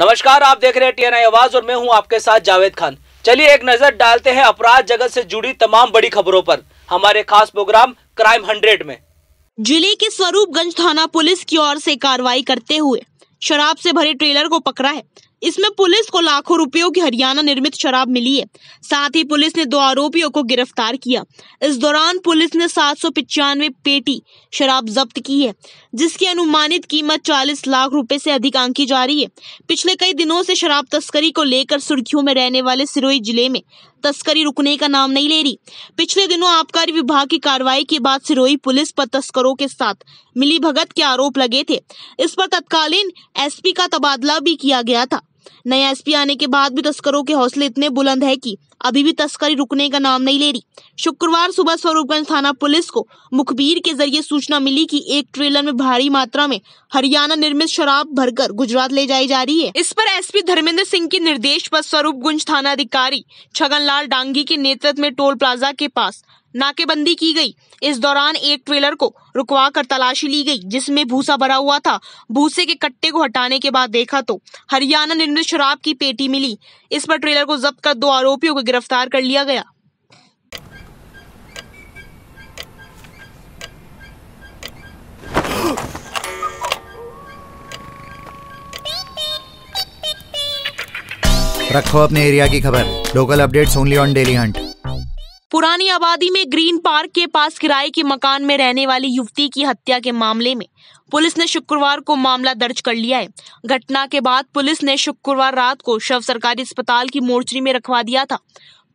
नमस्कार आप देख रहे हैं टीएनआई आवाज और मैं हूं आपके साथ जावेद खान चलिए एक नजर डालते हैं अपराध जगत से जुड़ी तमाम बड़ी खबरों पर हमारे खास प्रोग्राम क्राइम हंड्रेड में जिले के स्वरूपगंज थाना पुलिस की ओर से कार्रवाई करते हुए शराब से भरे ट्रेलर को पकड़ा है इसमें पुलिस को लाखों रुपयों की हरियाणा निर्मित शराब मिली है साथ ही पुलिस ने दो आरोपियों को गिरफ्तार किया इस दौरान पुलिस ने सात सौ पिचानवे पेटी शराब जब्त की है जिसकी अनुमानित कीमत चालीस लाख रुपए से अधिक आंकी जा रही है पिछले कई दिनों से शराब तस्करी को लेकर सुर्खियों में रहने वाले सिरोही जिले में तस्करी रुकने का नाम नहीं ले रही पिछले दिनों आबकारी विभाग की कार्रवाई के बाद सिरोही पुलिस पर तस्करों के साथ मिली भगत के आरोप लगे थे इस पर तत्कालीन एसपी का तबादला भी किया गया था नया एसपी आने के बाद भी तस्करों के हौसले इतने बुलंद है कि अभी भी तस्करी रुकने का नाम नहीं ले रही शुक्रवार सुबह स्वरूपगंज थाना पुलिस को मुखबिर के जरिए सूचना मिली कि एक ट्रेलर में भारी मात्रा में हरियाणा निर्मित शराब भरकर गुजरात ले जाई जा रही है इस पर एसपी धर्मेंद्र सिंह के निर्देश पर स्वरूपगंज थाना अधिकारी छगन लाल डांगी के नेतृत्व में टोल प्लाजा के पास नाकेबंदी की गई इस दौरान एक ट्रेलर को रुकवा कर तलाशी ली गई जिसमें भूसा भरा हुआ था भूसे के कट्टे को हटाने के बाद देखा तो हरियाणा निर्मित शराब की पेटी मिली इस पर ट्रेलर को जब्त कर दो आरोपियों को गिरफ्तार कर लिया गया रखो अपने एरिया की खबर local updates only on Dailyhunt पुरानी आबादी में ग्रीन पार्क के पास किराए के मकान में रहने वाली युवती की हत्या के मामले में पुलिस ने शुक्रवार को मामला दर्ज कर लिया है घटना के बाद पुलिस ने शुक्रवार रात को शव सरकारी अस्पताल की मोर्चरी में रखवा दिया था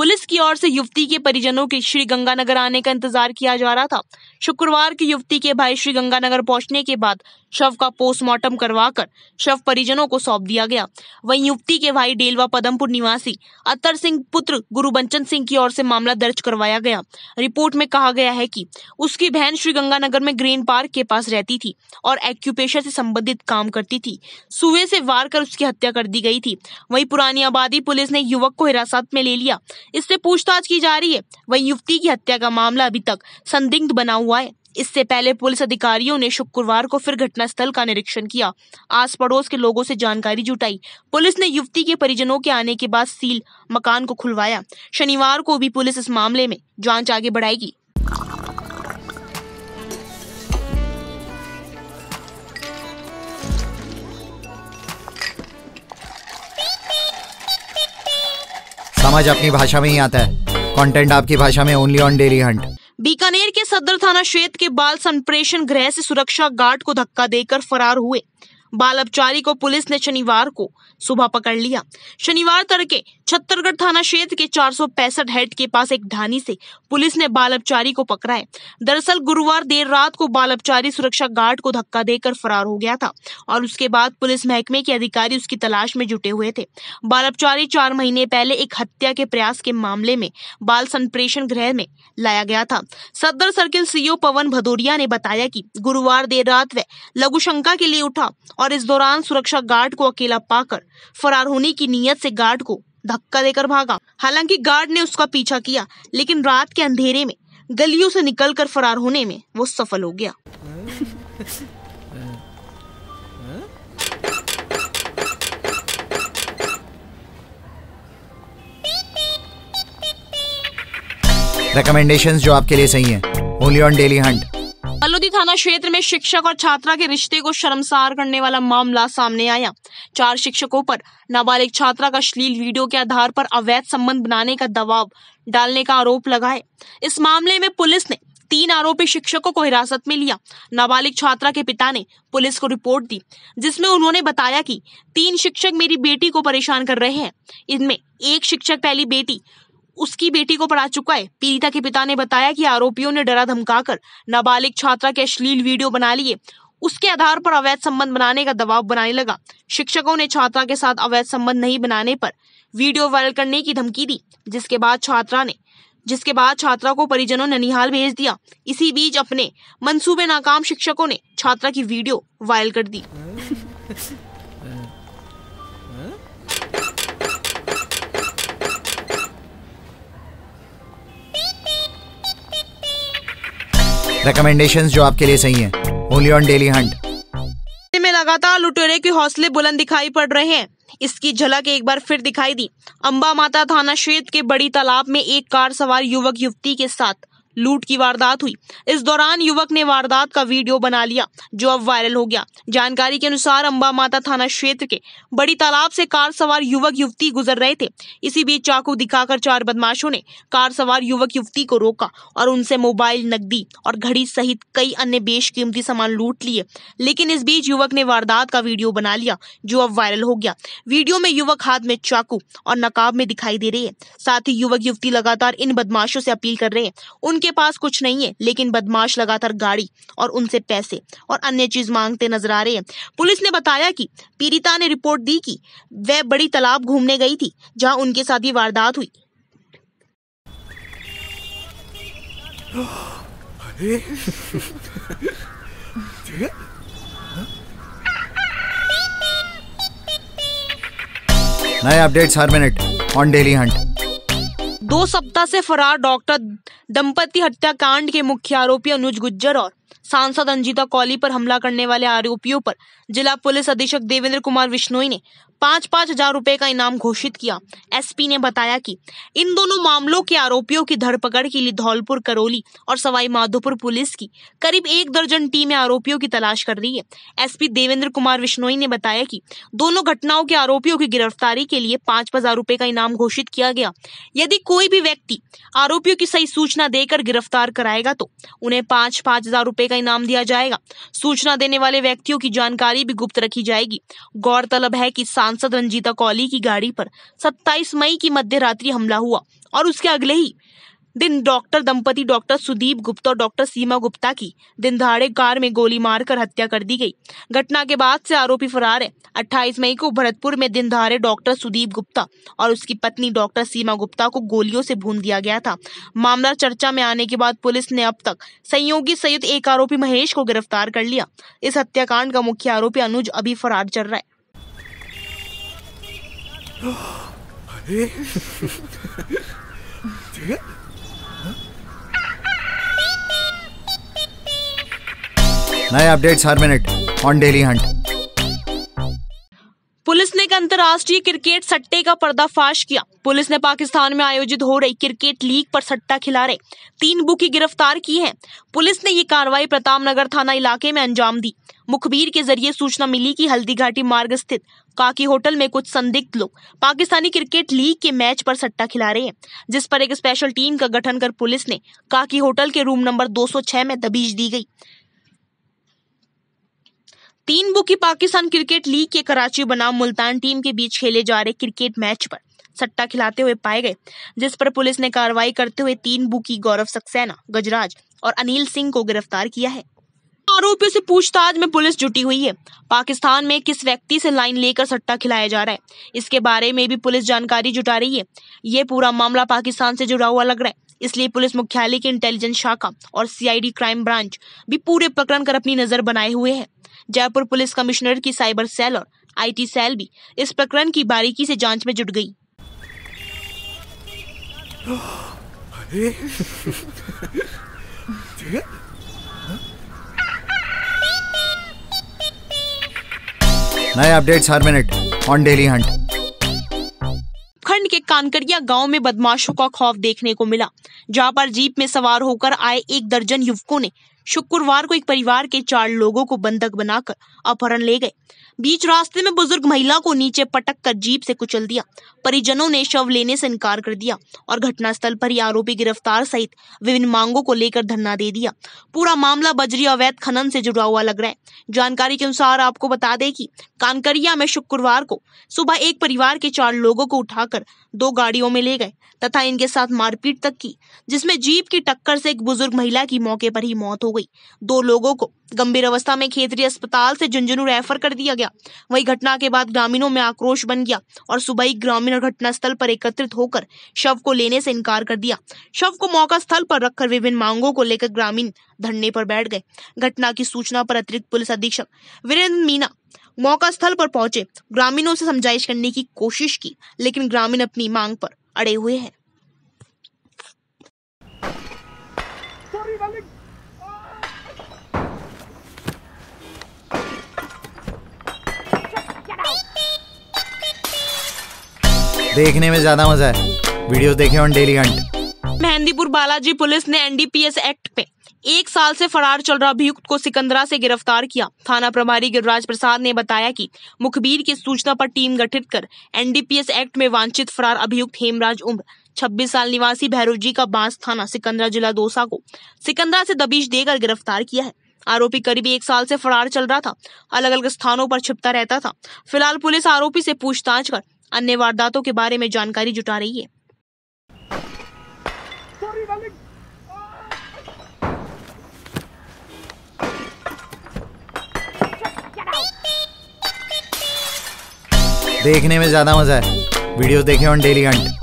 पुलिस की ओर से युवती के परिजनों के श्री गंगानगर आने का इंतजार किया जा रहा था शुक्रवार की युवती के भाई श्री गंगानगर पहुंचने के बाद शव का पोस्टमार्टम करवाकर शव परिजनों को सौंप दिया गया वहीं युवती के भाई डेलवा पदमपुर निवासी अतर सिंह पुत्र गुरुबंचन सिंह की ओर से मामला दर्ज करवाया गया रिपोर्ट में कहा गया है कि उसकी बहन श्री गंगानगर में ग्रीन पार्क के पास रहती थी और एक्यूपेशर से संबंधित काम करती थी सुबह से वार कर उसकी हत्या कर दी गई थी वही पुरानी आबादी पुलिस ने युवक को हिरासत में ले लिया इससे पूछताछ की जा रही है वही युवती की हत्या का मामला अभी तक संदिग्ध बना हुआ है इससे पहले पुलिस अधिकारियों ने शुक्रवार को फिर घटनास्थल का निरीक्षण किया आस पड़ोस के लोगों से जानकारी जुटाई पुलिस ने युवती के परिजनों के आने के बाद सील मकान को खुलवाया शनिवार को भी पुलिस इस मामले में जांच आगे बढ़ाएगी समझ अपनी भाषा में ही आता है कंटेंट आपकी भाषा में only on Dailyhunt Bikaner के सदर थाना क्षेत्र के बाल संप्रेषण गृह से सुरक्षा गार्ड को धक्का देकर फरार हुए बाल अपचारी को पुलिस ने शनिवार को सुबह पकड़ लिया शनिवार तड़के छत्तरगढ़ थाना क्षेत्र के चार सौ पैंसठ हेड के पास एक ढानी से पुलिस ने बाल अपचारी को पकड़ा है दरअसल गुरुवार देर रात को बाल अपचारी सुरक्षा गार्ड को धक्का देकर फरार हो गया था और उसके बाद पुलिस महकमे के अधिकारी उसकी तलाश में जुटे हुए थे बाल अपचारी चार महीने पहले एक हत्या के प्रयास के मामले में बाल संप्रेषण गृह में लाया गया था सदर सर्किल सीओ पवन भदौरिया ने बताया कि गुरुवार देर रात वह लघुशंका के लिए उठा और इस दौरान सुरक्षा गार्ड को अकेला पाकर फरार होने की नीयत से गार्ड को धक्का देकर भागा हालांकि गार्ड ने उसका पीछा किया लेकिन रात के अंधेरे में गलियों से निकलकर फरार होने में वो सफल हो गया रिकमेंडेशंस जो आपके लिए सही है only on Dailyhunt Balodi थाना क्षेत्र में शिक्षक और छात्रा के रिश्ते को शर्मसार करने वाला मामला सामने आया चार शिक्षकों पर नाबालिग छात्रा का अश्लील वीडियो के आधार पर अवैध संबंध बनाने का दबाव डालने का आरोप लगाए इस मामले में पुलिस ने तीन आरोपी शिक्षकों को हिरासत में लिया नाबालिग छात्रा के पिता ने पुलिस को रिपोर्ट दी जिसमें उन्होंने बताया कि तीन शिक्षक मेरी बेटी को परेशान कर रहे हैं इनमें एक शिक्षक पहली बेटी उसकी बेटी को पढ़ा चुका है पीड़िता के पिता ने बताया कि आरोपियों ने डरा धमकाकर नाबालिग छात्रा के अश्लील वीडियो बना लिए उसके आधार पर अवैध संबंध बनाने का दबाव बनाने लगा शिक्षकों ने छात्रा के साथ अवैध संबंध नहीं बनाने पर वीडियो वायरल करने की धमकी दी जिसके बाद छात्रा ने जिसके बाद छात्रा को परिजनों ने निहाल भेज दिया इसी बीच अपने मंसूबे नाकाम शिक्षकों ने छात्रा की वीडियो वायरल कर दी रिकमेंडेशन जो आपके लिए सही है ओनली ऑन डेली हंट में लगातार लुटेरे के हौसले बुलंद दिखाई पड़ रहे हैं इसकी झलक एक बार फिर दिखाई दी अम्बा माता थाना क्षेत्र के बड़ी तालाब में एक कार सवार युवक युवती के साथ लूट की वारदात हुई इस दौरान युवक ने वारदात का वीडियो बना लिया जो अब वायरल हो गया जानकारी के अनुसार अम्बा माता थाना क्षेत्र के बड़ी तालाब से कार सवार युवक युवती गुजर रहे थे इसी बीच चाकू दिखाकर चार बदमाशों ने कार सवार युवक युवती को रोका और उनसे मोबाइल नकदी और घड़ी सहित कई अन्य बेशकीमती सामान लूट लिए लेकिन इस बीच युवक ने वारदात का वीडियो बना लिया जो अब वायरल हो गया वीडियो में युवक हाथ में चाकू और नकाब में दिखाई दे रही है साथ ही युवक युवती लगातार इन बदमाशों से अपील कर रहे हैं उनके उनके पास कुछ नहीं है लेकिन बदमाश लगातार गाड़ी और उनसे पैसे और अन्य चीज मांगते नजर आ रहे हैं पुलिस ने बताया कि पीड़िता ने रिपोर्ट दी कि वह बड़ी तालाब घूमने गई थी जहां उनके साथ ही वारदात हुई नए अपडेट्स हर मिनट ऑन डेली हंट दो सप्ताह से फरार डॉक्टर दंपति हत्याकांड के मुख्य आरोपी अनुज गुज्जर और सांसद अंजिता कौली पर हमला करने वाले आरोपियों पर जिला पुलिस अधीक्षक देवेंद्र कुमार विश्नोई ने पाँच पाँच हजार रुपए का इनाम घोषित किया एसपी ने बताया कि इन दोनों मामलों के आरोपियों की धरपकड़ के लिए धौलपुर करौली और सवाई माधोपुर पुलिस की करीब एक दर्जन टीमें आरोपियों की तलाश कर रही है एसपी देवेंद्र कुमार विश्नोई ने बताया कि दोनों घटनाओं के आरोपियों की गिरफ्तारी के लिए पांच हजार रूपए का इनाम घोषित किया गया यदि कोई भी व्यक्ति आरोपियों की सही सूचना देकर गिरफ्तार कराएगा तो उन्हें पांच पाँच हजार रूपए का इनाम दिया जाएगा सूचना देने वाले व्यक्तियों की जानकारी भी गुप्त रखी जाएगी गौरतलब है की सांसद रंजीता कौली की गाड़ी पर 27 मई की मध्य रात्रि हमला हुआ और उसके अगले ही दिन डॉक्टर दंपति डॉक्टर सुदीप गुप्ता और डॉक्टर सीमा गुप्ता की दिन धाड़े कार में गोली मारकर हत्या कर दी गई घटना के बाद से आरोपी फरार है 28 मई को भरतपुर में दिन दहाड़े डॉक्टर सुदीप गुप्ता और उसकी पत्नी डॉक्टर सीमा गुप्ता को गोलियों से भून दिया गया था मामला चर्चा में आने के बाद पुलिस ने अब तक संयोगी सहित एक आरोपी महेश को गिरफ्तार कर लिया इस हत्याकांड का मुख्य आरोपी अनुज अभी फरार चल रहा है नए अपडेट्स हर मिनट ऑन डेली हंट अंतर्राष्ट्रीय क्रिकेट सट्टे का पर्दाफाश किया पुलिस ने पाकिस्तान में आयोजित हो रही क्रिकेट लीग पर सट्टा खिला रहे तीन बुकी गिरफ्तार की है पुलिस ने ये कार्रवाई प्रताप नगर थाना इलाके में अंजाम दी मुखबीर के जरिए सूचना मिली कि हल्दी घाटी मार्ग स्थित काकी होटल में कुछ संदिग्ध लोग पाकिस्तानी क्रिकेट लीग के मैच पर सट्टा खिला रहे हैं जिस पर एक स्पेशल टीम का गठन कर पुलिस ने काकी होटल के रूम नंबर 206 में दबीज दी गई तीन बुकी पाकिस्तान क्रिकेट लीग के कराची बनाम मुल्तान टीम के बीच खेले जा रहे क्रिकेट मैच पर सट्टा खिलाते हुए पाए गए जिस पर पुलिस ने कार्रवाई करते हुए तीन बुकी गौरव सक्सेना गजराज और अनिल सिंह को गिरफ्तार किया है आरोपियों से पूछताछ में पुलिस जुटी हुई है पाकिस्तान में किस व्यक्ति से लाइन लेकर सट्टा खिलाया जा रहा है इसके बारे में भी पुलिस जानकारी जुटा रही है ये पूरा मामला पाकिस्तान से जुड़ा हुआ लग रहा है इसलिए पुलिस मुख्यालय की इंटेलिजेंस शाखा और सीआईडी क्राइम ब्रांच भी पूरे प्रकरण कर अपनी नजर बनाए हुए है जयपुर पुलिस कमिश्नर की साइबर सेल और आईटी सेल भी इस प्रकरण की बारीकी से जांच में जुट गई नए अपडेट्स हर मिनट ऑन डेली हंट खंड के कानकरिया गांव में बदमाशों का खौफ देखने को मिला जहां पर जीप में सवार होकर आए एक दर्जन युवकों ने शुक्रवार को एक परिवार के चार लोगों को बंधक बनाकर अपहरण ले गए बीच रास्ते में बुजुर्ग महिला को नीचे पटक कर जीप से कुचल दिया परिजनों ने शव लेने से इनकार कर दिया और घटनास्थल पर ही आरोपी गिरफ्तार सहित विभिन्न मांगों को लेकर धरना दे दिया पूरा मामला बजरी अवैध खनन से जुड़ा हुआ लग रहा है जानकारी के अनुसार आपको बता दें कि कानकरिया में शुक्रवार को सुबह एक परिवार के चार लोगों को उठाकर दो गाड़ियों में ले गए तथा इनके साथ मारपीट तक की जिसमें जीप की टक्कर से एक बुजुर्ग महिला की मौके पर ही मौत हो गई दो लोगों को गंभीर अवस्था में खेतरी अस्पताल से झुंझुनू रेफर कर दिया गया वही घटना के बाद ग्रामीणों में आक्रोश बन गया और सुबह ही ग्रामीण घटनास्थल पर एकत्रित होकर शव को लेने से इनकार कर दिया शव को मौका स्थल पर रखकर विभिन्न मांगों को लेकर ग्रामीण धरने पर बैठ गए घटना की सूचना पर अतिरिक्त पुलिस अधीक्षक वीरेंद्र मीना मौका स्थल पर पहुंचे ग्रामीणों से समझाइश करने की कोशिश की लेकिन ग्रामीण अपनी मांग पर अड़े हुए हैं देखने में ज्यादा मजा है वीडियोस देखे on Dailyhunt Mehandipur Balaji police ने एनडीपीएस एक्ट पे एक साल से फरार चल रहा अभियुक्त को सिकंदरा से गिरफ्तार किया थाना प्रभारी गिरिराज प्रसाद ने बताया कि मुखबिर की सूचना पर टीम गठित कर एनडीपीएस एक्ट में वांछित फरार अभियुक्त हेमराज उम्र 26 साल निवासी भैरोजी का बांस थाना सिकंदरा जिला दोसा को सिकंदरा से दबीश देकर गिरफ्तार किया है आरोपी करीब एक साल से फरार चल रहा था अलग अलग स्थानों पर छिपता रहता था फिलहाल पुलिस आरोपी से पूछताछ कर अन्य वारदातों के बारे में जानकारी जुटा रही है देखने में ज्यादा मजा है वीडियोस देखे ऑन डेली घंटे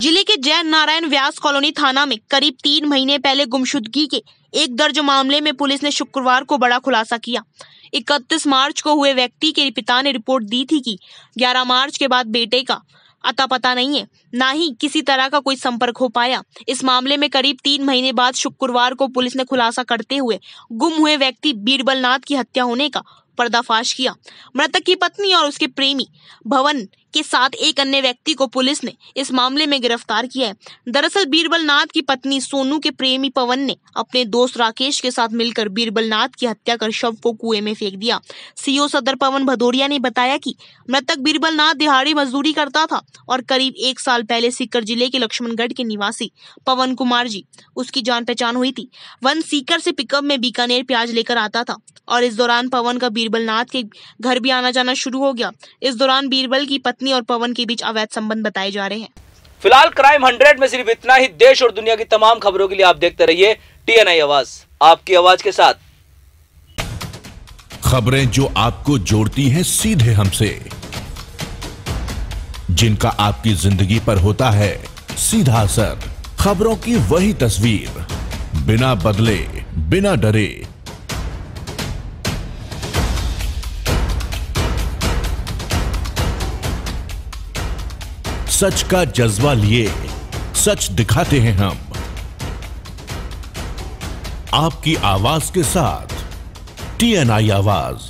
जिले के जैन नारायण व्यास कॉलोनी थाना में करीब तीन महीने पहले गुमशुदगी के एक दर्ज मामले में पुलिस ने शुक्रवार को बड़ा खुलासा किया 31 मार्च को हुए व्यक्ति के पिता ने रिपोर्ट दी थी कि 11 मार्च के बाद बेटे का अता पता नहीं है ना ही किसी तरह का कोई संपर्क हो पाया इस मामले में करीब तीन महीने बाद शुक्रवार को पुलिस ने खुलासा करते हुए गुम हुए व्यक्ति बीरबलनाथ की हत्या होने का पर्दाफाश किया मृतक की पत्नी और उसके प्रेमी भवन के साथ एक अन्य व्यक्ति को पुलिस ने इस मामले में गिरफ्तार किया है दरअसल बीरबल नाथ की पत्नी सोनू के प्रेमी पवन ने अपने दोस्त राकेश के साथ मिलकर बीरबल नाथ की हत्या कर शव को कुएं में फेंक दिया सीओ सदर पवन भदौरिया ने बताया कि मृतक बीरबल नाथ दिहाड़ी मजदूरी करता था और करीब एक साल पहले सीकर जिले के लक्ष्मणगढ़ के निवासी पवन कुमार जी उसकी जान पहचान हुई थी वन सीकर से पिकअप में बीकानेर प्याज लेकर आता था और इस दौरान पवन का बीरबल नाथ के घर भी आना जाना शुरू हो गया इस दौरान बीरबल की पत्नी पत्नी और पवन के बीच अवैध संबंध बताए जा रहे हैं फिलहाल क्राइम हंड्रेड में सिर्फ इतना ही देश और दुनिया की तमाम खबरों के लिए आप देखते रहिए टीएनआई आवाज आपकी आवाज के साथ खबरें जो आपको जोड़ती हैं सीधे हमसे जिनका आपकी जिंदगी पर होता है सीधा असर खबरों की वही तस्वीर बिना बदले बिना डरे सच का जज्बा लिए सच दिखाते हैं हम आपकी आवाज के साथ टीएनआई आवाज